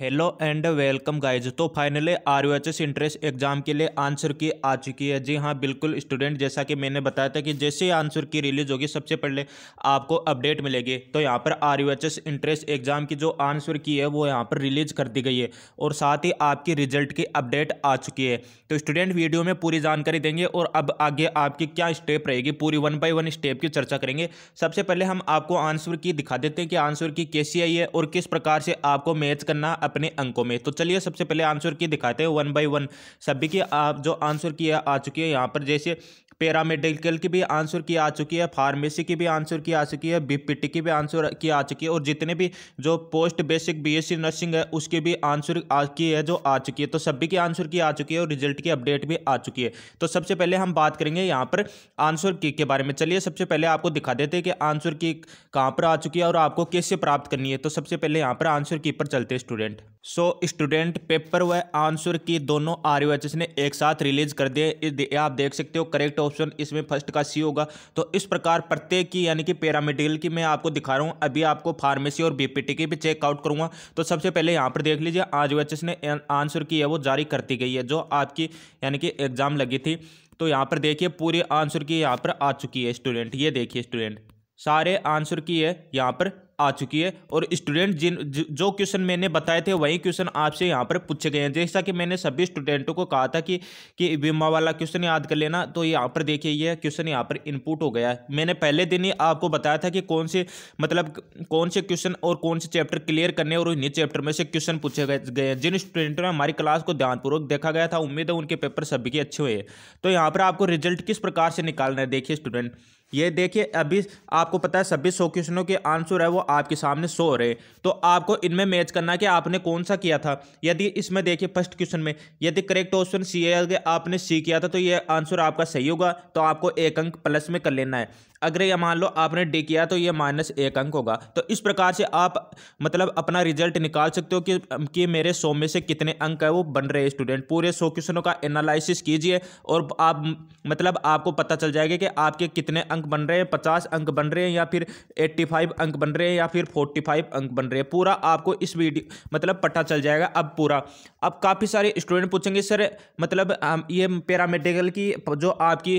hello and welcome guys तो finally R U H S entrance exam के लिए answer की आ चुकी है जी हाँ बिल्कुल स्टूडेंट जैसा कि मैंने बताया था कि जैसे ही आंसर की रिलीज होगी सबसे पहले आपको अपडेट मिलेगी तो यहाँ पर R U H S entrance exam की जो आंसर की है वो यहाँ पर रिलीज कर दी गई है और साथ ही आपकी रिजल्ट की अपडेट आ चुकी है तो स्टूडेंट वीडियो में पूरी जानकारी देंगे और अब आगे आपकी क्या स्टेप रहेगी पूरी वन बाई वन स्टेप की चर्चा करेंगे सबसे पहले हम आपको आंसर की दिखा देते हैं कि आंसर की कैसी आई है और किस प्रकार से आपको मैच करना अपने अंकों में तो चलिए सबसे पहले आंसर की दिखाते हैं वन बाई वन सभी की आप जो आंसर की आ चुकी है यहाँ पर जैसे पैरामेडिकल की भी आंसर की आ चुकी है फार्मेसी की भी आंसर की आ चुकी है बीपीटी की भी आंसर की आ चुकी है और जितने भी जो पोस्ट बेसिक बीएससी नर्सिंग है उसकी भी आंसर की है जो आ चुकी है तो सभी की आंसर की आ चुकी है और रिजल्ट की अपडेट भी आ चुकी है तो सबसे पहले हम बात करेंगे यहाँ पर आंसर की के बारे में चलिए सबसे पहले आपको दिखा देते हैं कि आंसर की कहाँ पर आ चुकी है और आपको कैसे प्राप्त करनी है तो सबसे पहले यहाँ पर आंसर की पर चलते हैं स्टूडेंट सो स्टूडेंट पेपर व आंसर की दोनों आर ने एक साथ रिलीज कर दिए आप देख सकते हो करेक्ट ऑप्शन इसमें फर्स्ट का सी होगा तो इस प्रकार प्रत्येक की यानी कि पैरामेडिकल की मैं आपको दिखा रहा हूँ अभी आपको फार्मेसी और बीपीटी की भी चेकआउट करूँगा तो सबसे पहले यहाँ पर देख लीजिए आज वो ने आंसर की है वो जारी करती गई है जो आपकी यानी कि एग्ज़ाम लगी थी तो यहाँ पर देखिए पूरी आंसर की यहाँ पर आ चुकी है स्टूडेंट ये देखिए स्टूडेंट सारे आंसर की है यहाँ पर आ चुकी है और स्टूडेंट जिन जो क्वेश्चन मैंने बताए थे वही क्वेश्चन आपसे यहाँ पर पूछे गए हैं जैसा कि मैंने सभी स्टूडेंटों को कहा था कि कि बीमा वाला क्वेश्चन याद कर लेना तो यहाँ पर देखिए ये क्वेश्चन यहाँ पर इनपुट हो गया है मैंने पहले दिन ही आपको बताया था कि कौन से मतलब कौन से क्वेश्चन और कौन से चैप्टर क्लियर करने और इन्हीं चैप्टर में से क्वेश्चन पूछे गए हैं जिन स्टूडेंटों ने हमारी क्लास को ध्यानपूर्वक देखा गया था उम्मीद है उनके पेपर सभी के अच्छे हुए तो यहाँ पर आपको रिजल्ट किस प्रकार से निकालना है देखिए स्टूडेंट ये देखिए अभी आपको पता है सभी सौ क्वेश्चनों के आंसर है वो आपके सामने सो रहे तो आपको इनमें मैच करना कि आपने कौन सा किया था यदि इसमें देखिए फर्स्ट क्वेश्चन में यदि करेक्ट ऑप्शन सी है आपने सी किया था तो ये आंसर आपका सही होगा तो आपको एक अंक प्लस में कर लेना है अगर ये मान लो आपने डी किया तो ये माइनस एक अंक होगा तो इस प्रकार से आप मतलब अपना रिजल्ट निकाल सकते हो कि, कि मेरे सौ में से कितने अंक है वो बन रहे हैं स्टूडेंट पूरे सौ क्वेश्चनों का एनालिसिस कीजिए और आप मतलब आपको पता चल जाएगा कि आपके कितने अंक अंक बन रहे हैं पचास अंक बन रहे हैं या फिर एट्टी फाइव अंक बन रहे हैं या फिर फोर्टी फाइव अंक बन रहे हैं पूरा आपको इस वीडियो मतलब पता चल जाएगा अब पूरा अब काफ़ी सारे स्टूडेंट पूछेंगे सर मतलब ये पैरामेडिकल की जो आपकी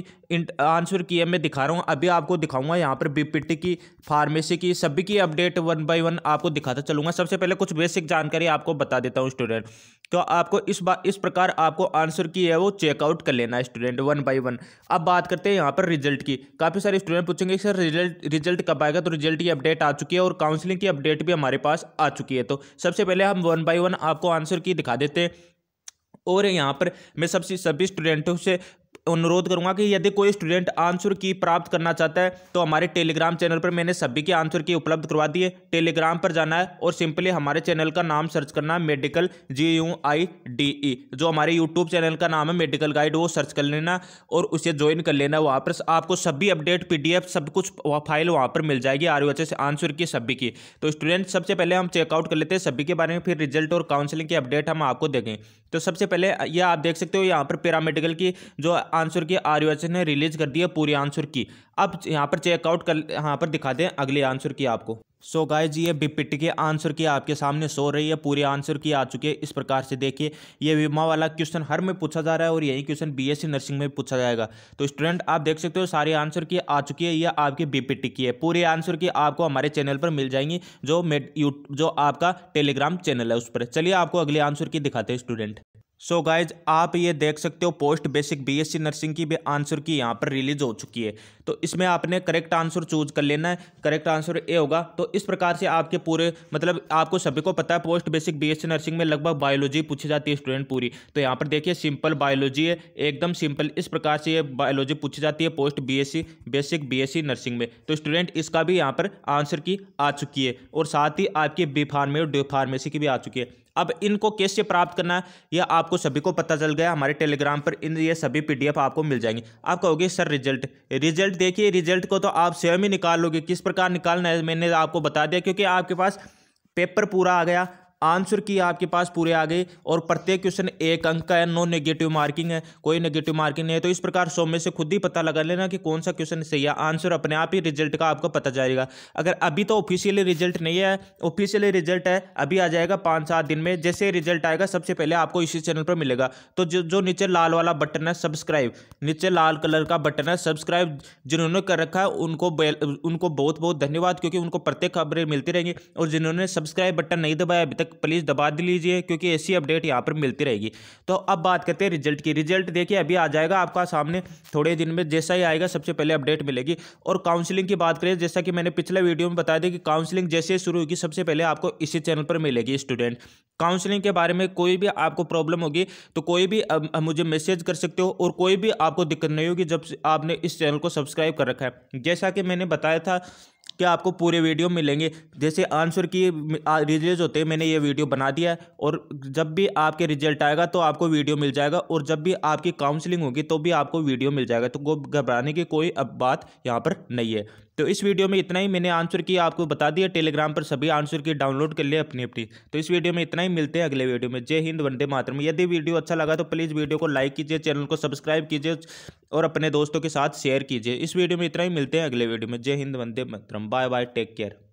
आंसर की है मैं दिखा रहा हूँ अभी आपको दिखाऊंगा यहाँ पर बीपीटी की फार्मेसी की सभी की अपडेट वन बाई वन आपको दिखाता चलूंगा सबसे पहले कुछ बेसिक जानकारी आपको बता देता हूँ स्टूडेंट तो आपको इस बात इस प्रकार आपको आंसर की है वो चेकआउट कर लेना है स्टूडेंट वन बाई वन अब बात करते हैं यहाँ पर रिजल्ट की काफ़ी सारे स्टूडेंट पूछेंगे सर रिजल्ट रिजल्ट कब आएगा तो रिजल्ट की अपडेट आ चुकी है और काउंसलिंग की अपडेट भी हमारे पास आ चुकी है तो सबसे पहले हम वन बाई वन आपको आंसर की दिखा देते हैं और यहाँ पर मैं सबसे सभी स्टूडेंटों से अनुरोध करूंगा कि यदि कोई स्टूडेंट आंसर की प्राप्त करना चाहता है तो हमारे टेलीग्राम चैनल पर मैंने सभी के आंसर की उपलब्ध करवा दिए टेलीग्राम पर जाना है और सिंपली हमारे चैनल का नाम सर्च करना है medical G U I D E जो हमारे यूट्यूब चैनल का नाम है मेडिकल गाइड वो सर्च कर लेना और उसे ज्वाइन कर लेना वहाँ पर आपको सभी अपडेट पी सब कुछ फाइल वहाँ पर मिल जाएगी आर आंसर की सभी की तो स्टूडेंट सबसे पहले हम चेकआउट कर लेते हैं सभी के बारे में फिर रिजल्ट और काउंसिलिंग की अपडेट हम आपको देंगे तो सबसे पहले यह आप देख सकते हो यहाँ पर पैरामेडिकल की जो आंसर की आर ने रिलीज कर दी है पूरी आंसर की अब यहाँ पर चेकआउट कर यहाँ पर दिखाते हैं अगले आंसर की आपको सो so जी ये बीपीटी के आंसर की आपके सामने सो रही है पूरी आंसर की आ चुकी है इस प्रकार से देखिए ये बीमा वाला क्वेश्चन हर में पूछा जा रहा है और यही क्वेश्चन बीएससी नर्सिंग में पूछा जाएगा तो स्टूडेंट आप देख सकते हो सारी आंसर की आ चुकी है यह आपकी बीपीटी की है पूरी आंसर की आपको हमारे चैनल पर मिल जाएंगी जो मेड जो आपका टेलीग्राम चैनल है उस पर चलिए आपको अगले आंसर की दिखाते हैं स्टूडेंट सो so गाइज आप ये देख सकते हो पोस्ट बेसिक बीएससी नर्सिंग की भी आंसर की यहाँ पर रिलीज हो चुकी है तो इसमें आपने करेक्ट आंसर चूज कर लेना है करेक्ट आंसर ए होगा तो इस प्रकार से आपके पूरे मतलब आपको सभी को पता है पोस्ट बेसिक बीएससी नर्सिंग में लगभग बायोलॉजी पूछी जाती है स्टूडेंट पूरी तो यहाँ पर देखिए सिंपल बायोलॉजी है एकदम सिंपल इस प्रकार से ये बायोलॉजी पूछी जाती है post B basic B nursing में तो स्टूडेंट इसका भी यहाँ पर आंसर की आ चुकी है और साथ ही आपकी बी फार्मे और डी फार्मेसी की भी आ चुकी है अब इनको कैसे प्राप्त करना है यह आपको सभी को पता चल गया हमारे टेलीग्राम पर इन ये सभी पीडीएफ आपको मिल जाएंगे आप कहोगे सर रिजल्ट रिजल्ट देखिए रिजल्ट को तो आप स्वयं ही निकाल लोगे किस प्रकार निकालना है मैंने आपको बता दिया क्योंकि आपके पास पेपर पूरा आ गया आंसर की आपके पास पूरे आ गए और प्रत्येक क्वेश्चन एक अंक का है नो नेगेटिव मार्किंग है कोई नेगेटिव मार्किंग नहीं है तो इस प्रकार में से खुद ही पता लगा लेना कि कौन सा क्वेश्चन सही है आंसर अपने आप ही रिजल्ट का आपको पता जाएगा अगर अभी तो ऑफिशियली रिजल्ट नहीं है ऑफिशियली रिजल्ट है अभी आ जाएगा पाँच सात दिन में जैसे रिजल्ट आएगा सबसे पहले आपको इसी चैनल पर मिलेगा तो जो जो नीचे लाल वाला बटन है सब्सक्राइब नीचे लाल कलर का बटन है सब्सक्राइब जिन्होंने कर रखा है उनको उनको बहुत बहुत धन्यवाद क्योंकि उनको प्रत्येक खबरें मिलती रहेंगी और जिन्होंने सब्सक्राइब बटन नहीं दबाया अभी तक प्लीज़ दबा लीजिए क्योंकि ऐसी अपडेट यहाँ पर मिलती रहेगी तो अब बात करते हैं रिजल्ट की रिजल्ट देखिए अभी आ जाएगा आपका सामने थोड़े दिन में जैसा ही आएगा सबसे पहले अपडेट मिलेगी और काउंसलिंग की बात करें जैसा कि मैंने पिछले वीडियो में बताया था कि काउंसलिंग जैसे शुरू होगी सबसे पहले आपको इसी चैनल पर मिलेगी स्टूडेंट काउंसलिंग के बारे में कोई भी आपको प्रॉब्लम होगी तो कोई भी मुझे मैसेज कर सकते हो और कोई भी आपको दिक्कत नहीं होगी जब आपने इस चैनल को सब्सक्राइब कर रखा है जैसा कि मैंने बताया था क्या आपको पूरे वीडियो मिलेंगे जैसे आंसर की रिजल्ट होते हैं मैंने ये वीडियो बना दिया है और जब भी आपके रिजल्ट आएगा तो आपको वीडियो मिल जाएगा और जब भी आपकी काउंसलिंग होगी तो भी आपको वीडियो मिल जाएगा तो घबराने की कोई अब बात यहाँ पर नहीं है तो इस वीडियो में इतना ही मैंने आंसर किया आपको बता दिया टेलीग्राम पर सभी आंसर की डाउनलोड कर लिए अपनी अपनी तो इस वीडियो में इतना ही मिलते हैं अगले वीडियो में जय हिंद वंदे मातरम यदि वीडियो अच्छा लगा तो प्लीज़ वीडियो को लाइक कीजिए चैनल को सब्सक्राइब कीजिए और अपने दोस्तों के साथ शेयर कीजिए इस वीडियो में इतना ही मिलते हैं अगले वीडियो में Jai Hind Vande Mataram bye bye take care